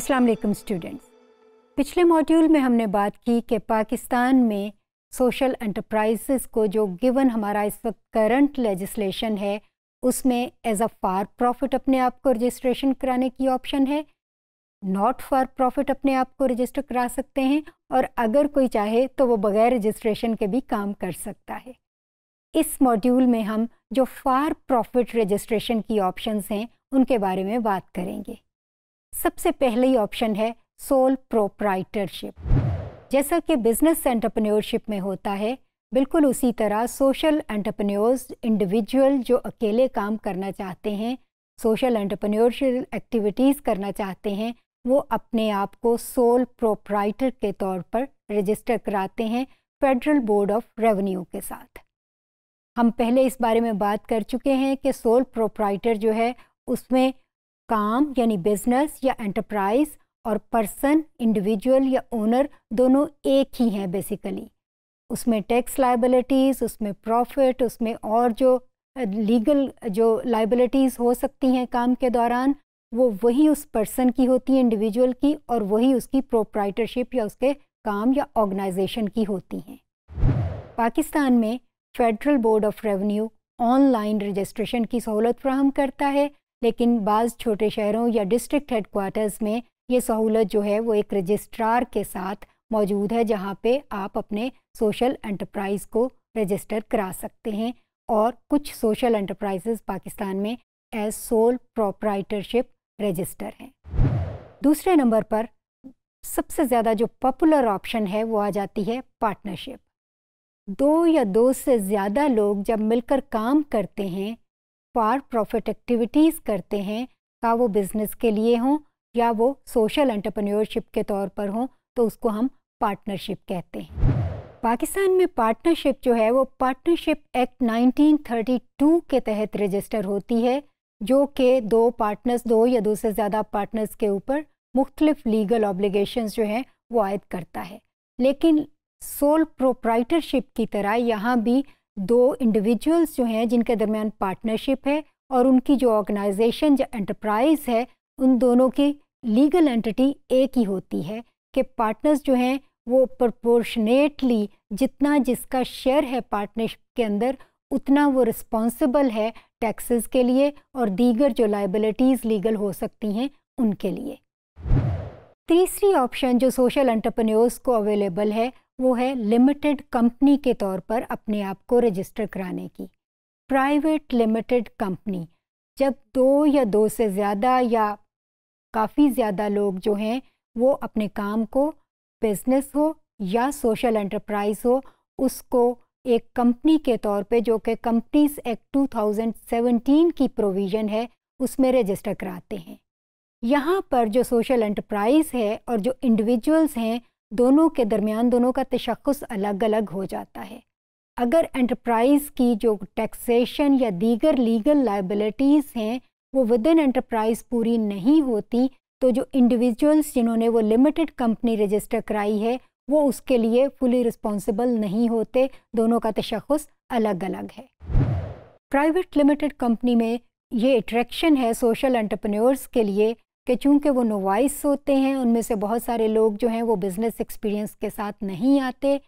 अस्सलाम वालेकुम स्टूडेंट्स पिछले मॉड्यूल में हमने बात की कि पाकिस्तान में सोशल एंटरप्राइजेस को जो गिवन हमारा इस वक्त करंट लेजिस्लेशन है उसमें एज अ फार प्रॉफिट अपने आप को रजिस्ट्रेशन कराने की ऑप्शन है नॉट फॉर प्रॉफिट अपने आप को रजिस्टर करा सकते हैं और अगर कोई चाहे तो वो बगैर रजिस्ट्रेशन के भी काम कर सकता है इस मॉड्यूल में हम जो फार प्रॉफिट रजिस्ट्रेशन की ऑप्शंस हैं उनके बारे में बात करेंगे सबसे पहले ही ऑप्शन है सोल प्रोप्राइटरशिप जैसा कि बिजनेस एंटरप्रेन्योरशिप में होता है बिल्कुल उसी तरह सोशल एंटरप्रेन्योर्स इंडिविजुअल जो अकेले काम करना चाहते हैं सोशल एंटरप्रेन्योरशिप एक्टिविटीज़ करना चाहते हैं वो अपने आप को सोल प्रोप्राइटर के तौर पर रजिस्टर कराते हैं फेडरल बोर्ड ऑफ रेवेन्यू के साथ हम पहले इस बारे में बात कर चुके हैं कि सोल प्रोप्राइटर जो है उसमें काम यानी बिजनेस या एंटरप्राइज और पर्सन इंडिविजुअल या ओनर दोनों एक ही हैं बेसिकली उसमें टैक्स लाइबिलिटीज़ उसमें प्रॉफिट उसमें और जो लीगल जो लाइबिलिटीज़ हो सकती हैं काम के दौरान वो वही उस पर्सन की होती है इंडिविजुअल की और वही उसकी प्रोप्राइटरशिप या उसके काम या ऑर्गेनाइजेशन की होती हैं पाकिस्तान में federal board of revenue online registration की सहूलत फ्राहम करता है लेकिन बाज़ छोटे शहरों या डिस्ट्रिक्ट हेडकोार्टर्स में ये सहूलत जो है वो एक रजिस्ट्रार के साथ मौजूद है जहाँ पे आप अपने सोशल एंटरप्राइज़ को रजिस्टर करा सकते हैं और कुछ सोशल एंटरप्राइजेस पाकिस्तान में एज सोल प्रोपराइटरशिप रजिस्टर हैं दूसरे नंबर पर सबसे ज़्यादा जो पॉपुलर ऑप्शन है वो आ जाती है पार्टनरशिप दो या दो से ज़्यादा लोग जब मिलकर काम करते हैं फॉर प्रॉफिट एक्टिविटीज़ करते हैं का वो बिज़नेस के लिए हों या वो सोशल एंटरप्रेन्योरशिप के तौर पर हों तो उसको हम पार्टनरशिप कहते हैं पाकिस्तान में पार्टनरशिप जो है वो पार्टनरशिप एक्ट 1932 के तहत रजिस्टर होती है जो कि दो पार्टनर्स दो या दो से ज़्यादा पार्टनर्स के ऊपर मुख्तलिफ लीगल ऑब्लिगेशंस जो हैं वो आयद करता है लेकिन सोल प्रोप्राइटरशिप की तरह यहाँ भी दो इंडिविजुअल्स जो हैं जिनके दरमियान पार्टनरशिप है और उनकी जो ऑर्गेनाइजेशन जो एंटरप्राइज है उन दोनों की लीगल एंटिटी एक ही होती है कि पार्टनर्स जो हैं वो प्रपोर्शनेटली जितना जिसका शेयर है पार्टनरशिप के अंदर उतना वो रिस्पॉन्सिबल है टैक्सेस के लिए और दीगर जो लाइबिलिटीज़ लीगल हो सकती हैं उनके लिए तीसरी ऑप्शन जो सोशल एंटरप्रेन्योर्स को अवेलेबल है वो है लिमिटेड कंपनी के तौर पर अपने आप को रजिस्टर कराने की प्राइवेट लिमिटेड कंपनी जब दो या दो से ज़्यादा या काफ़ी ज़्यादा लोग जो हैं वो अपने काम को बिजनेस हो या सोशल एंटरप्राइज हो उसको एक कंपनी के तौर पे जो कि कंपनीज एक्ट 2017 की प्रोविज़न है उसमें रजिस्टर कराते हैं यहाँ पर जो सोशल एंटरप्राइज है और जो इंडिविजुअल्स हैं दोनों के दरमियान दोनों का तशखस अलग अलग हो जाता है अगर एंटरप्राइज़ की जो टैक्सेशन या दीगर लीगल लाइबिलिटीज़ हैं वो विद इन एंटरप्राइज़ पूरी नहीं होती तो जो इंडिविजुअल्स जिन्होंने वो लिमिटेड कंपनी रजिस्टर कराई है वो उसके लिए फुली रिस्पॉन्सिबल नहीं होते दोनों का तशखस अलग अलग है प्राइवेट लिमिटेड कंपनी में ये अट्रैक्शन है सोशल एंटरप्रेन्योर्स के लिए कि चूंकि वो नोवाइस होते हैं उनमें से बहुत सारे लोग जो हैं वो बिज़नेस एक्सपीरियंस के साथ नहीं आते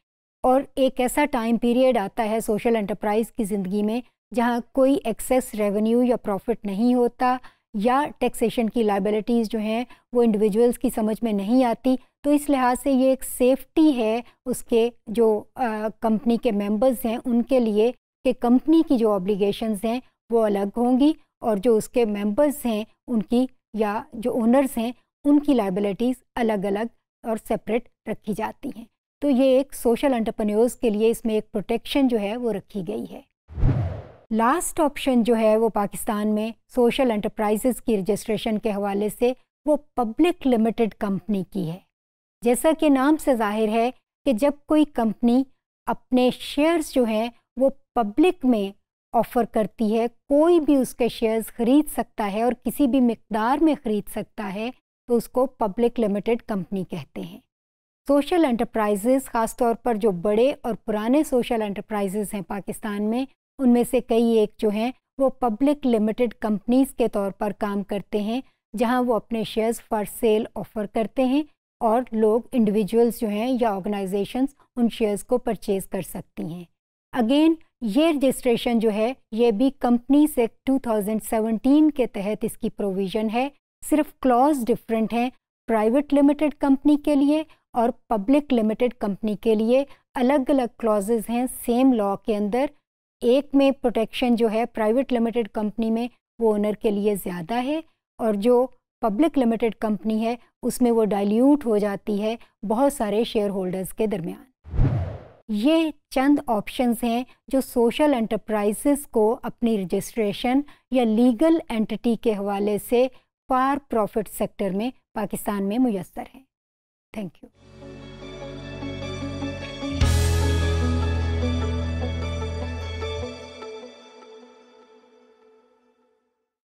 और एक ऐसा टाइम पीरियड आता है सोशल एंटरप्राइज़ की ज़िंदगी में जहाँ कोई एक्सेस रेवेन्यू या प्रॉफिट नहीं होता या टैक्सेशन की लाइबिलिटीज़ जो हैं वो इंडिविजुअल्स की समझ में नहीं आती तो इस लिहाज से ये एक सेफ्टी है उसके जो कंपनी के मेंबर्स हैं उनके लिए कि कंपनी की जो ऑब्लिगेशंस हैं वो अलग होंगी और जो उसके मेंबर्स हैं उनकी या जो ओनर्स हैं उनकी लाइबिलिटीज़ अलग अलग और सेपरेट रखी जाती हैं तो ये एक सोशल एंटरप्रेन्योर्स के लिए इसमें एक प्रोटेक्शन जो है वो रखी गई है लास्ट ऑप्शन जो है वो पाकिस्तान में सोशल एंटरप्राइजेस की रजिस्ट्रेशन के हवाले से वो पब्लिक लिमिटेड कंपनी की है जैसा कि नाम से जाहिर है कि जब कोई कंपनी अपने शेयर्स जो हैं वो पब्लिक में ऑफ़र करती है कोई भी उसके शेयर्स खरीद सकता है और किसी भी मकदार में ख़रीद सकता है तो उसको पब्लिक लिमिटेड कंपनी कहते हैं सोशल एंटरप्राइजेस ख़ास तौर पर जो बड़े और पुराने सोशल एंटरप्राइजेस हैं पाकिस्तान में उनमें से कई एक जो हैं वो पब्लिक लिमिटेड कंपनीज़ के तौर पर काम करते हैं जहां वो अपने शेयर्स फॉर सेल ऑफ़र करते हैं और लोग इंडिविजुअल्स जो हैं या ऑर्गेनाइजेशंस उन शेयर्स को परचेज़ कर सकती हैं अगेन ये रजिस्ट्रेशन जो है ये भी कंपनी एक्ट 2017 के तहत इसकी प्रोविज़न है सिर्फ क्लॉज डिफरेंट हैं प्राइवेट लिमिटेड कंपनी के लिए और पब्लिक लिमिटेड कंपनी के लिए अलग अलग क्लॉजेज हैं सेम लॉ के अंदर एक में प्रोटेक्शन जो है प्राइवेट लिमिटेड कंपनी में वो ओनर के लिए ज़्यादा है और जो पब्लिक लिमिटेड कंपनी है उसमें वो डाइल्यूट हो जाती है बहुत सारे शेयर होल्डर्स के दरमियान ये चंद ऑप्शंस हैं जो सोशल एंटरप्राइजेस को अपनी रजिस्ट्रेशन या लीगल एंटिटी के हवाले से पार प्रॉफिट सेक्टर में पाकिस्तान में मुयसर हैं थैंक यू